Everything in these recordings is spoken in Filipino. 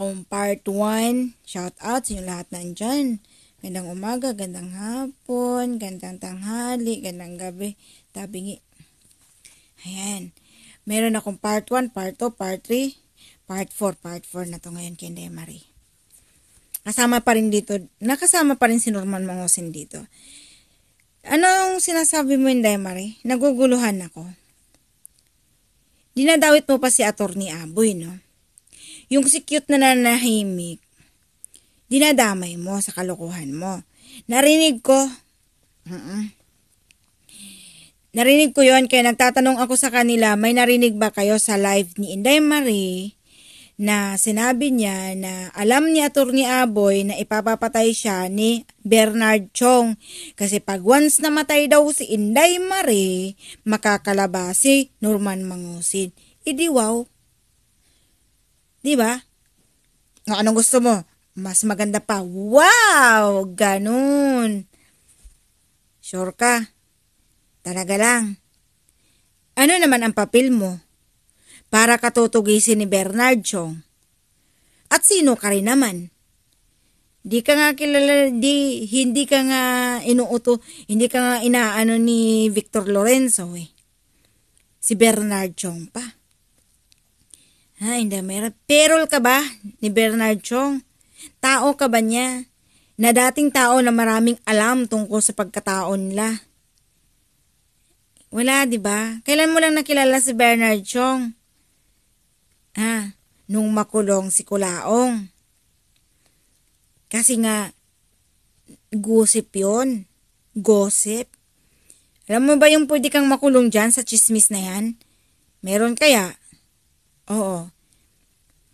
akong part 1. Shout out sa inyo lahat nandyan. Gandang umaga, gandang hapon, gandang tanghali, gandang gabi, tabingi. Ayan. Meron akong part 1, part 2, part 3, part 4, part 4 na to ngayon kay Marie. Kasama pa rin dito, nakasama pa rin si Norman Mangosin dito. Anong sinasabi mo yung Marie? Naguguluhan ako. Dinadawit mo pa si Attorney Aboy, no? Yung si cute na nanahimik, dinadamay mo sa kalokohan mo. Narinig ko, uh-uh. narinig ko yon kaya nagtatanong ako sa kanila, may narinig ba kayo sa live ni Inday Marie na sinabi niya na alam ni Atty. Aboy na ipapapatay siya ni Bernard Chong. Kasi pag once namatay daw si Inday Marie, makakalaba si Norman Mangusin. Idiwaw. Di ba? O, anong gusto mo? Mas maganda pa. Wow! Ganun. Sure ka? Talaga lang. Ano naman ang papel mo? Para katutugisin ni Bernard Chong. At sino ka rin naman? Di ka nga kilala, di, hindi ka nga inuuto, hindi ka nga inaano ni Victor Lorenzo eh. Si Bernard Chong pa. Ay, damera. Perol ka ba ni Bernard Chong? Tao ka ba niya? Na dating tao na maraming alam tungkol sa pagkataon nila. Wala, di ba? Kailan mo lang nakilala si Bernard Chong? Ha, nung makulong si Kulaong. Kasi nga, gossip yon Gossip. Alam mo ba yung pwede kang makulong dyan sa chismis na yan? Meron kaya? Oo.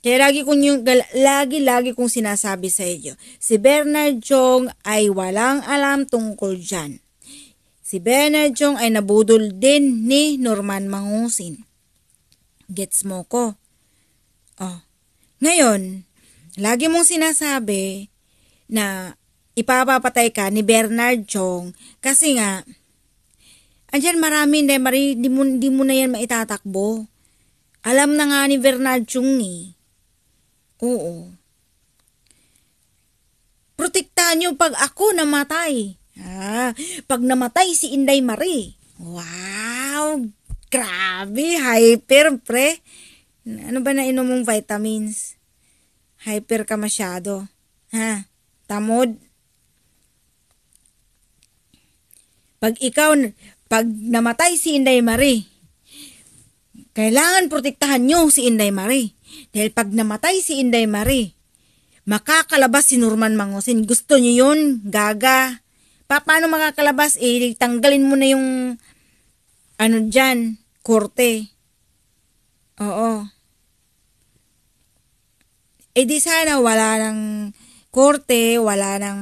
Kaya lagi kong yung lagi lagi kong sinasabi sa inyo, si Bernard Jong ay walang alam tungkol diyan. Si Bernard Jong ay nabudol din ni Norman Mangusin. Gets mo ko? Oh. Ngayon, lagi mong sinasabi na ipapapatay ka ni Bernard Jong kasi nga andyan marami na, mo, di mo na yan maitatakbo. Alam na nga ni Bernard Chung eh. Oo. Protektahan niyo pag ako namatay. Ah, pag namatay si Inday Marie. Wow! Grabe! Hyper, pre! Ano ba na inom mong vitamins? Hyper ka masyado. Ha? Tamod? Pag ikaw, pag namatay si Inday Marie, kailangan protektahan nyo si Inday Marie. Dahil pag namatay si Inday Marie, makakalabas si Norman Mangosin. Gusto nyo yun? Gaga. Pa, paano makakalabas? Eh, tanggalin mo na yung ano dyan, korte. Oo. Eh di sana wala ng korte, wala ng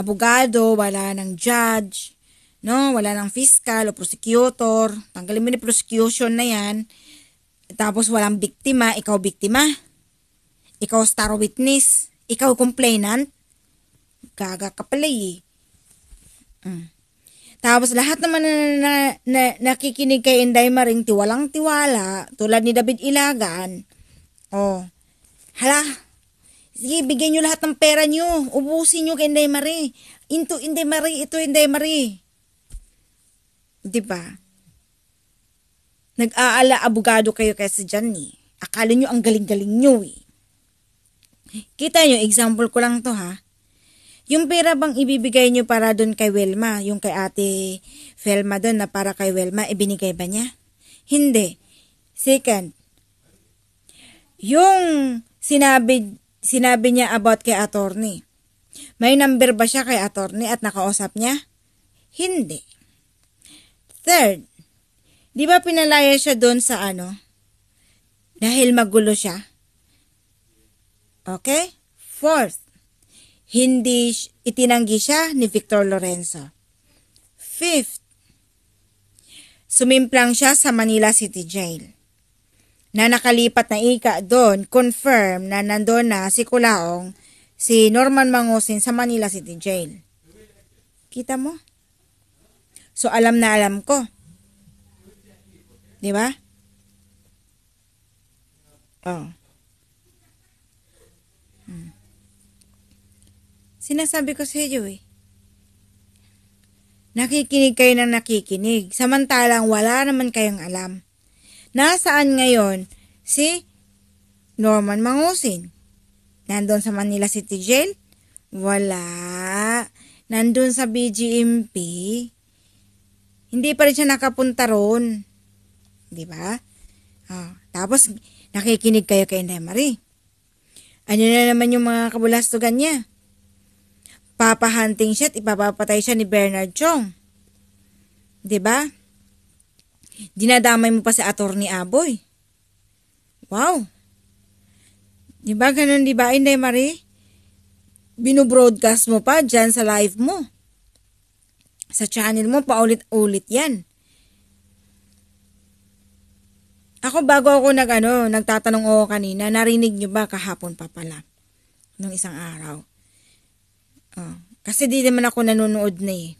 abogado, wala ng judge. No, wala nang fiscal o prosecutor. Tanggalin mo ni prosecution na yan. Tapos walang biktima, ikaw biktima. Ikaw star witness. Ikaw complainant. Gaga ka pala eh. Mm. Tapos lahat naman na, na, na nakikinig kay Inday Maring tiwalang tiwala, tulad ni David Ilagan. Oh, hala, sige, bigyan nyo lahat ng pera niyo. Ubusin niyo kay Inday Marie. Into Inday Marie, ito Inday Marie. 'Di ba? Nag-aala abogado kayo kaysa dyan eh. Akala nyo ang galing-galing nyo eh. Kita nyo, example ko lang to ha. Yung pera bang ibibigay nyo para doon kay Welma, yung kay ate Felma doon na para kay Welma, ibinigay eh, ba niya? Hindi. Second, yung sinabi, sinabi niya about kay attorney, may number ba siya kay attorney at nakausap niya? Hindi. Third, di ba pinalaya siya doon sa ano? Dahil magulo siya. Okay? Fourth, hindi itinanggi siya ni Victor Lorenzo. Fifth, sumimplang siya sa Manila City Jail. Na nakalipat na ika doon, confirm na nandoon na si Kulaong, si Norman Mangusin sa Manila City Jail. Kita mo? So alam na alam ko. 'Di ba? Oh. Hmm. Sinasabi ko sa iyo eh. Nakikinig kayo ng nakikinig, samantalang wala naman kayong alam. Nasaan ngayon si Norman Mangusin? Nandun sa Manila City Jail? Wala. Nandun sa BGMP? hindi pa rin siya nakapunta roon. Di ba? Oh, tapos, nakikinig kayo kay Inday Marie. Ano na naman yung mga kabulastugan niya? Papahunting siya at ipapapatay siya ni Bernard Chong. Di ba? Dinadamay mo pa sa si attorney Aboy. Wow! Di ba ganun, di ba, Inday Marie? Binubroadcast mo pa dyan sa live mo. Sa channel mo, paulit-ulit yan. Ako bago ako nag, ano, nagtatanong ako kanina, narinig nyo ba kahapon pa pala? Nung isang araw. Oh, kasi di naman ako nanonood na eh.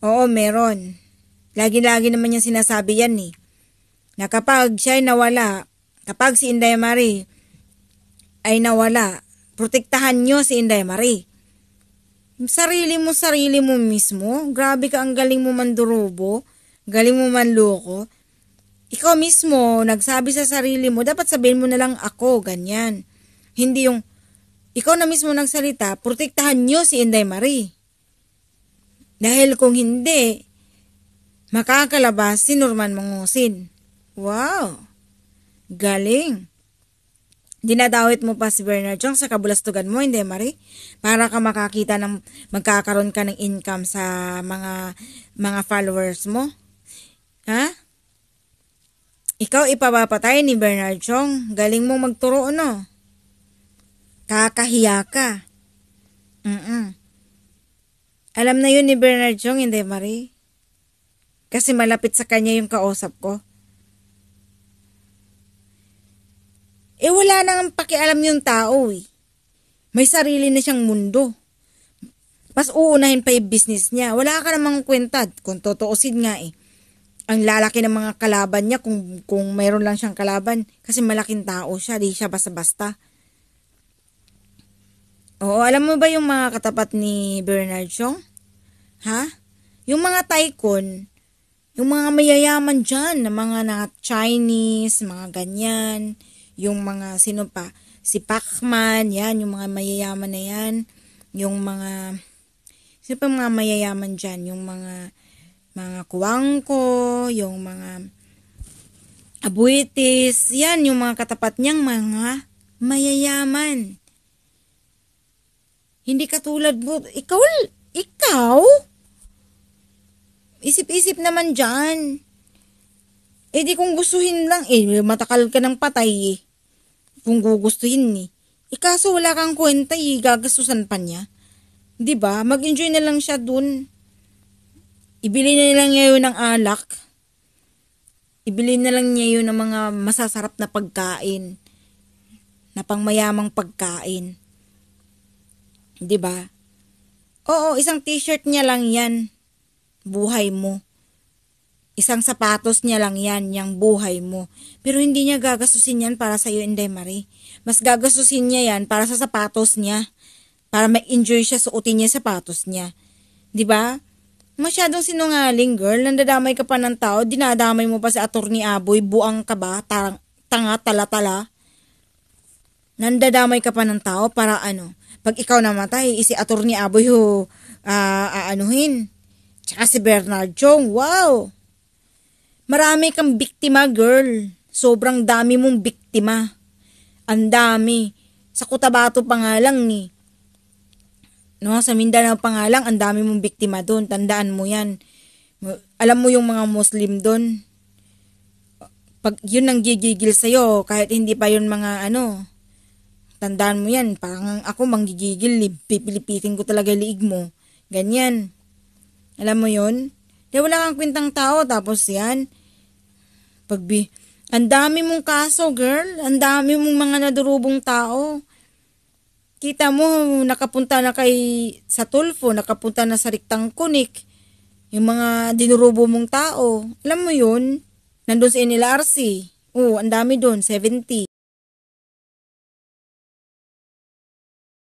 Oo, meron. Lagi-lagi naman yung sinasabi yan eh. Na kapag siya ay nawala, kapag si Inday Marie ay nawala, protektahan nyo si Inday Marie sarili mo, sarili mo mismo. Grabe ka, ang galing mo man durobo. Galing mo man loko. Ikaw mismo, nagsabi sa sarili mo, dapat sabihin mo na lang ako, ganyan. Hindi yung, ikaw na mismo nagsalita, protektahan nyo si Inday Marie. Dahil kung hindi, makakalabas si Norman Mangusin. Wow! Galing! dinadawit mo pa si Bernard Jong sa kabulastugan mo, hindi Mari? Para ka makakita ng magkakaroon ka ng income sa mga mga followers mo. Ha? Ikaw ipapapatay ni Bernard Jong. Galing mong magturo, no? Kakahiya ka. Mm-mm. Alam na yun ni Bernard Jong, hindi Mari? Kasi malapit sa kanya yung kausap ko. wala nang pakialam yung tao eh. May sarili na siyang mundo. Mas uunahin pa yung business niya. Wala ka namang kwentad kung totoosin nga eh. Ang lalaki ng mga kalaban niya kung, kung mayroon lang siyang kalaban. Kasi malaking tao siya, di siya basta-basta. Oo, alam mo ba yung mga katapat ni Bernard Chong? Ha? Yung mga tycoon, yung mga mayayaman dyan, na mga na Chinese, mga ganyan, yung mga sino pa, si Pacman, yan, yung mga mayayaman na yan, yung mga, sino pa mga mayayaman diyan yung mga, mga kuwangko, yung mga abuitis, yan, yung mga katapat niyang mga mayayaman. Hindi katulad mo, ikaw, ikaw, isip-isip naman diyan Eh di kung gustuhin lang, eh matakal ka ng patay eh kung gugustuhin ni. Eh. Ikaso wala kang kwenta eh, gagastusan pa niya. ba diba? Mag-enjoy na lang siya dun. Ibili na lang niya yun ng alak. Ibili na lang niya yun ng mga masasarap na pagkain. Na pangmayamang pagkain. ba diba? Oo, isang t-shirt niya lang yan. Buhay mo. Isang sapatos niya lang yan, yung buhay mo. Pero hindi niya gagastusin yan para sa iyo, Inday Marie. Mas gagastusin niya yan para sa sapatos niya. Para ma-enjoy siya suotin niya yung sapatos niya. ba? Diba? Masyadong sinungaling, girl. Nandadamay ka pa ng tao, dinadamay mo pa sa si attorney Aboy. Buang ka ba? Tarang, tanga, tala-tala. Nandadamay ka pa ng tao para ano? Pag ikaw namatay, isi eh, attorney Aboy ho uh, aanuhin. Tsaka si Bernard Jong, wow! Marami kang biktima, girl. Sobrang dami mong biktima. Ang dami. Sa Cotabato pa nga lang eh. No, sa Mindanao pa nga lang, ang dami mong biktima doon. Tandaan mo yan. Alam mo yung mga Muslim doon. Pag yun ang gigigil sa'yo, kahit hindi pa yun mga ano, tandaan mo yan, parang ako manggigigil, pipilipitin ko talaga liig mo. Ganyan. Alam mo yun? Di wala kang kwintang tao, tapos yan, Pagbi, ang dami mong kaso, girl. Ang dami mong mga nadurubong tao. Kita mo, nakapunta na kay sa Tulfo, nakapunta na sa Riktang Kunik. Yung mga dinurubo mong tao. Alam mo yun? Nandun sa NLRC. Oo, ang dami doon, 70.